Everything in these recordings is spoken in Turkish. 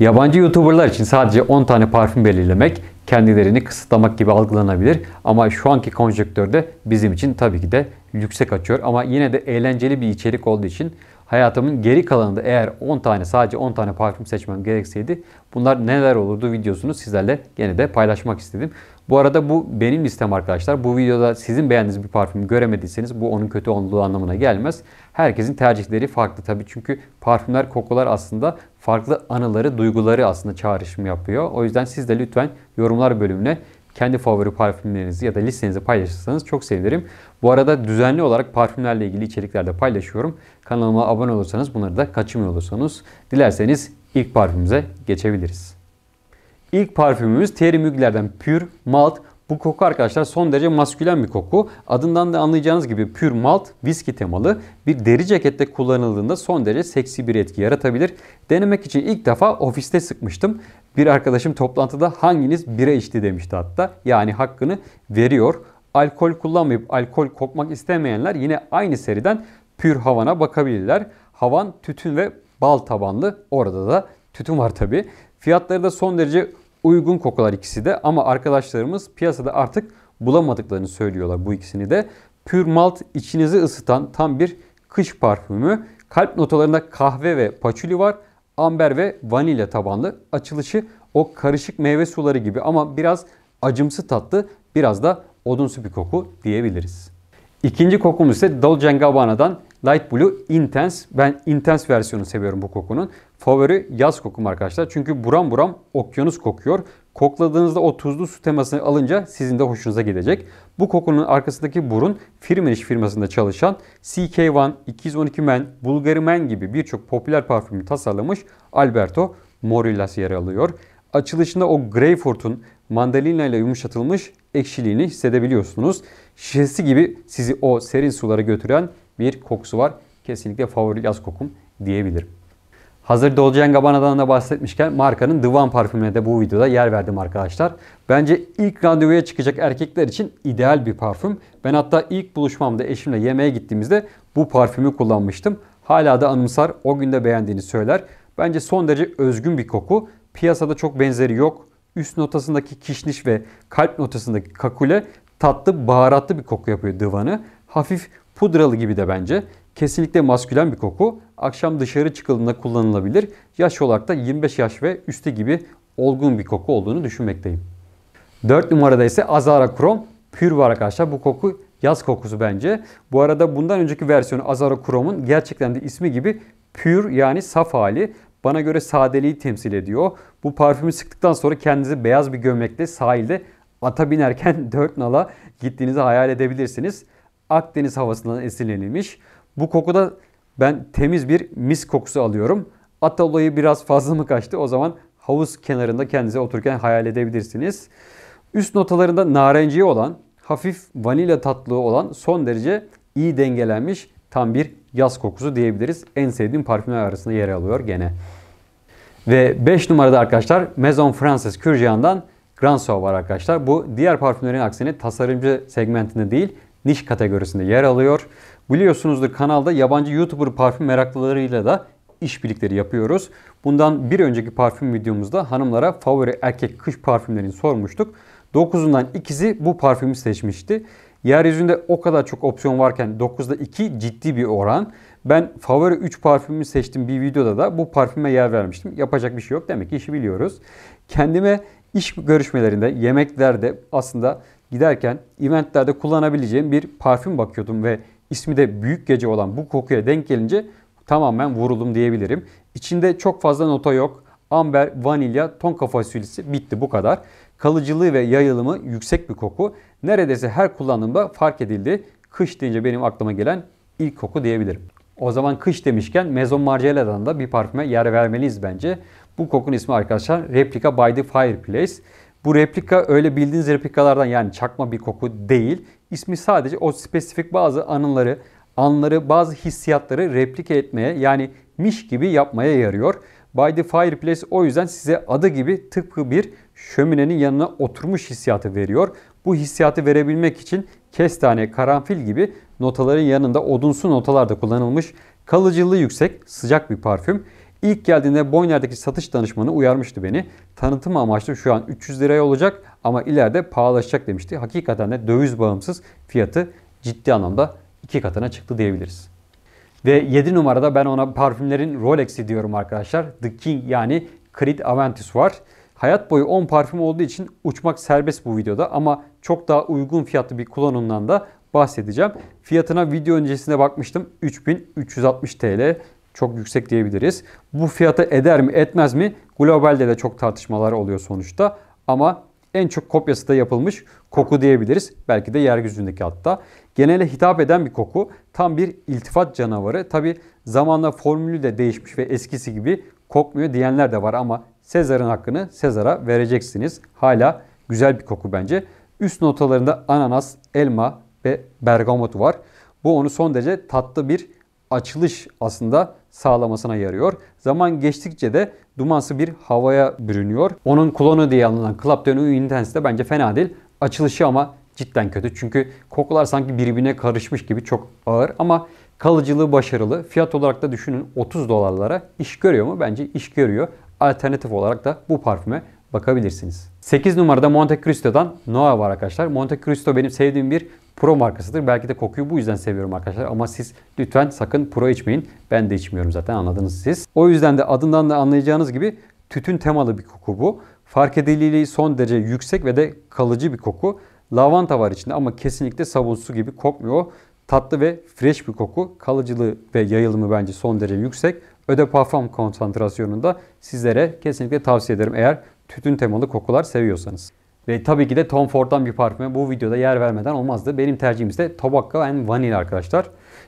Yabancı YouTuber'lar için sadece 10 tane parfüm belirlemek kendilerini kısıtlamak gibi algılanabilir. Ama şu anki konjektörde bizim için tabii ki de yüksek açıyor. Ama yine de eğlenceli bir içerik olduğu için hayatımın geri kalanında eğer 10 tane sadece 10 tane parfüm seçmem gerekseydi bunlar neler olurdu videosunu sizlerle yine de paylaşmak istedim. Bu arada bu benim listem arkadaşlar. Bu videoda sizin beğendiğiniz bir parfüm göremediyseniz bu onun kötü olduğu anlamına gelmez. Herkesin tercihleri farklı tabii çünkü parfümler, kokular aslında farklı anıları, duyguları aslında çağrışım yapıyor. O yüzden siz de lütfen yorumlar bölümüne kendi favori parfümlerinizi ya da listenizi paylaşırsanız çok sevinirim. Bu arada düzenli olarak parfümlerle ilgili içerikler de paylaşıyorum. Kanalıma abone olursanız bunları da kaçırmıyor olursanız. Dilerseniz ilk parfümümüze geçebiliriz. İlk parfümümüz Terry Mugler'den Pure Malt bu koku arkadaşlar son derece maskülen bir koku. Adından da anlayacağınız gibi pür malt, viski temalı bir deri cekette kullanıldığında son derece seksi bir etki yaratabilir. Denemek için ilk defa ofiste sıkmıştım. Bir arkadaşım toplantıda hanginiz bire içti demişti hatta. Yani hakkını veriyor. Alkol kullanmayıp alkol kokmak istemeyenler yine aynı seriden pür havana bakabilirler. Havan tütün ve bal tabanlı. Orada da tütün var tabi. Fiyatları da son derece uygun kokular ikisi de ama arkadaşlarımız piyasada artık bulamadıklarını söylüyorlar bu ikisini de. pür Malt içinizi ısıtan tam bir kış parfümü. Kalp notalarında kahve ve paçuli var. Amber ve vanilya tabanlı. Açılışı o karışık meyve suları gibi ama biraz acımsı tatlı, biraz da odunsu bir koku diyebiliriz. İkinci kokumuz ise Dolce Gabbana'dan Light Blue Intense. Ben Intense versiyonu seviyorum bu kokunun. Favori yaz kokum arkadaşlar. Çünkü buram buram okyanus kokuyor. Kokladığınızda o tuzlu su temasını alınca sizin de hoşunuza gidecek. Bu kokunun arkasındaki burun Firmenich firmasında çalışan CK1, 212 Men, Bulgari Men gibi birçok popüler parfümü tasarlamış Alberto Morillas yer alıyor. Açılışında o Greyfurt'un mandalina ile yumuşatılmış ekşiliğini hissedebiliyorsunuz. Şişesi gibi sizi o serin sulara götüren bir kokusu var. Kesinlikle favori yaz kokum diyebilirim. Hazır Dolce Gabbana'dan da bahsetmişken markanın The One parfümüne de bu videoda yer verdim arkadaşlar. Bence ilk randevuya çıkacak erkekler için ideal bir parfüm. Ben hatta ilk buluşmamda eşimle yemeğe gittiğimizde bu parfümü kullanmıştım. Hala da anımsar o günde beğendiğini söyler. Bence son derece özgün bir koku. Piyasada çok benzeri yok. Üst notasındaki kişniş ve kalp notasındaki kakule tatlı baharatlı bir koku yapıyor divanı. Hafif Pudralı gibi de bence. Kesinlikle maskülen bir koku. Akşam dışarı çıkıldığında kullanılabilir. Yaş olarak da 25 yaş ve üstü gibi olgun bir koku olduğunu düşünmekteyim. 4 numarada ise Azara Krom, Pür var arkadaşlar. Bu koku yaz kokusu bence. Bu arada bundan önceki versiyonu Azara Krom'un gerçekten de ismi gibi pür yani saf hali. Bana göre sadeliği temsil ediyor. Bu parfümü sıktıktan sonra kendinizi beyaz bir gömlekle sahilde ata binerken dört nala gittiğinizi hayal edebilirsiniz. Akdeniz havasından esinlenilmiş. Bu kokuda ben temiz bir mis kokusu alıyorum. At biraz fazla mı kaçtı? O zaman havuz kenarında kendinize otururken hayal edebilirsiniz. Üst notalarında narenciye olan, hafif vanilya tatlığı olan son derece iyi dengelenmiş tam bir yaz kokusu diyebiliriz. En sevdiğim parfümler arasında yer alıyor gene. Ve 5 numarada arkadaşlar Maison Francis Kürcihan'dan Grand Sauv var arkadaşlar. Bu diğer parfümlerin aksine tasarımcı segmentinde değil niş kategorisinde yer alıyor. Biliyorsunuzdur kanalda yabancı YouTuber parfüm meraklılarıyla da işbirlikleri yapıyoruz. Bundan bir önceki parfüm videomuzda hanımlara favori erkek kış parfümlerini sormuştuk. 9'undan ikisi bu parfümü seçmişti. Yeryüzünde o kadar çok opsiyon varken 9'da 2 ciddi bir oran. Ben favori 3 parfümü seçtim bir videoda da bu parfüme yer vermiştim. Yapacak bir şey yok demek ki işi biliyoruz. Kendime iş görüşmelerinde, yemeklerde aslında giderken eventlerde kullanabileceğim bir parfüm bakıyordum ve ismi de büyük gece olan bu kokuya denk gelince tamamen vuruldum diyebilirim. İçinde çok fazla nota yok. Amber, vanilya, tonka fasulyesi bitti bu kadar. Kalıcılığı ve yayılımı yüksek bir koku. Neredeyse her kullanımda fark edildi. Kış deyince benim aklıma gelen ilk koku diyebilirim. O zaman kış demişken Maison Margiela'dan da bir parfüme yer vermeliyiz bence. Bu kokun ismi arkadaşlar Replica by the Fireplace. Bu replika öyle bildiğiniz replikalardan yani çakma bir koku değil. İsmi sadece o spesifik bazı anıları, anları, bazı hissiyatları replike etmeye yani miş gibi yapmaya yarıyor. By the Fireplace o yüzden size adı gibi tıpkı bir şöminenin yanına oturmuş hissiyatı veriyor. Bu hissiyatı verebilmek için kestane, karanfil gibi notaların yanında odunsu notalar da kullanılmış. Kalıcılığı yüksek, sıcak bir parfüm. İlk geldiğinde Boyner'deki satış danışmanı uyarmıştı beni. Tanıtım amaçlı şu an 300 liraya olacak ama ileride pahalaşacak demişti. Hakikaten de döviz bağımsız fiyatı ciddi anlamda iki katına çıktı diyebiliriz. Ve 7 numarada ben ona parfümlerin Rolex'i diyorum arkadaşlar. The King yani Creed Aventus var. Hayat boyu 10 parfüm olduğu için uçmak serbest bu videoda ama çok daha uygun fiyatlı bir kullanımdan da bahsedeceğim. Fiyatına video öncesinde bakmıştım 3360 TL çok yüksek diyebiliriz. Bu fiyatı eder mi etmez mi? Globalde de çok tartışmalar oluyor sonuçta. Ama en çok kopyası da yapılmış koku diyebiliriz. Belki de yeryüzündeki hatta. Genele hitap eden bir koku. Tam bir iltifat canavarı. Tabi zamanla formülü de değişmiş ve eskisi gibi kokmuyor diyenler de var ama Sezar'ın hakkını Sezar'a vereceksiniz. Hala güzel bir koku bence. Üst notalarında ananas, elma ve bergamot var. Bu onu son derece tatlı bir açılış aslında sağlamasına yarıyor. Zaman geçtikçe de dumansı bir havaya bürünüyor. Onun klonu diye anılan Clapton'un Intense de bence fena değil. Açılışı ama cidden kötü. Çünkü kokular sanki birbirine karışmış gibi çok ağır ama kalıcılığı başarılı. Fiyat olarak da düşünün 30 dolarlara iş görüyor mu? Bence iş görüyor. Alternatif olarak da bu parfüme bakabilirsiniz. 8 numarada Monte Cristo'dan Noah var arkadaşlar. Monte Cristo benim sevdiğim bir Pro markasıdır. Belki de kokuyu bu yüzden seviyorum arkadaşlar. Ama siz lütfen sakın Pro içmeyin. Ben de içmiyorum zaten anladınız siz. O yüzden de adından da anlayacağınız gibi tütün temalı bir koku bu. Fark edililiği son derece yüksek ve de kalıcı bir koku. Lavanta var içinde ama kesinlikle sabun su gibi kokmuyor. Tatlı ve fresh bir koku. Kalıcılığı ve yayılımı bence son derece yüksek. Öde parfum konsantrasyonunda sizlere kesinlikle tavsiye ederim eğer tütün temalı kokular seviyorsanız. Ve tabii ki de Tom Ford'dan bir parfüme bu videoda yer vermeden olmazdı. Benim tercihimiz de Tobacco and Vanilla arkadaşlar.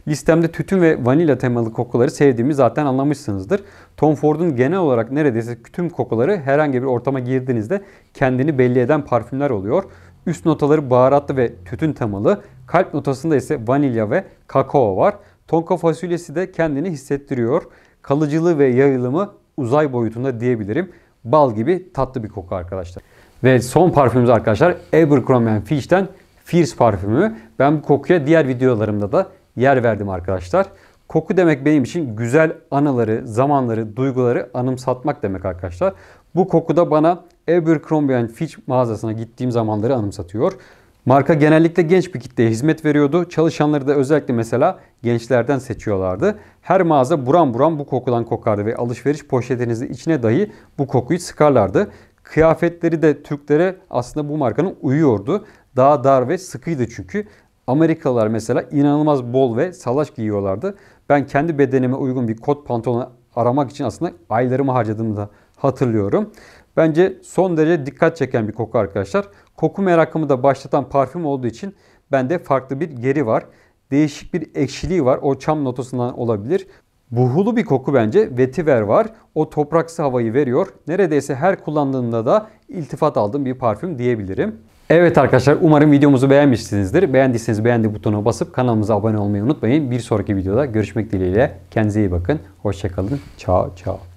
Listemde tütün ve vanilya temalı kokuları sevdiğimi zaten anlamışsınızdır. Tom Ford'un genel olarak neredeyse tüm kokuları herhangi bir ortama girdiğinizde kendini belli eden parfümler oluyor. Üst notaları baharatlı ve tütün temalı. Kalp notasında ise vanilya ve kakao var. Tonka fasulyesi de kendini hissettiriyor. Kalıcılığı ve yayılımı uzay boyutunda diyebilirim. Bal gibi tatlı bir koku arkadaşlar. Ve son parfümümüz arkadaşlar Abercrombie Fitch'ten Fierce parfümü. Ben bu kokuya diğer videolarımda da yer verdim arkadaşlar. Koku demek benim için güzel anıları, zamanları, duyguları anımsatmak demek arkadaşlar. Bu koku da bana Abercrombie Fitch mağazasına gittiğim zamanları anımsatıyor. Marka genellikle genç bir kitleye hizmet veriyordu. Çalışanları da özellikle mesela gençlerden seçiyorlardı. Her mağaza buram buram bu kokudan kokardı ve alışveriş poşetinizin içine dahi bu kokuyu sıkarlardı. Kıyafetleri de Türklere aslında bu markanın uyuyordu. Daha dar ve sıkıydı çünkü. Amerikalılar mesela inanılmaz bol ve salaş giyiyorlardı. Ben kendi bedenime uygun bir kot pantolon aramak için aslında aylarımı harcadığımı da hatırlıyorum. Bence son derece dikkat çeken bir koku arkadaşlar. Koku merakımı da başlatan parfüm olduğu için bende farklı bir geri var. Değişik bir ekşiliği var. O çam notasından olabilir. Buhulu bir koku bence. Vetiver var. O topraksı havayı veriyor. Neredeyse her kullandığımda da iltifat aldığım bir parfüm diyebilirim. Evet arkadaşlar umarım videomuzu beğenmişsinizdir. Beğendiyseniz beğendi butonuna basıp kanalımıza abone olmayı unutmayın. Bir sonraki videoda görüşmek dileğiyle. Kendinize iyi bakın. Hoşçakalın. Çao çao.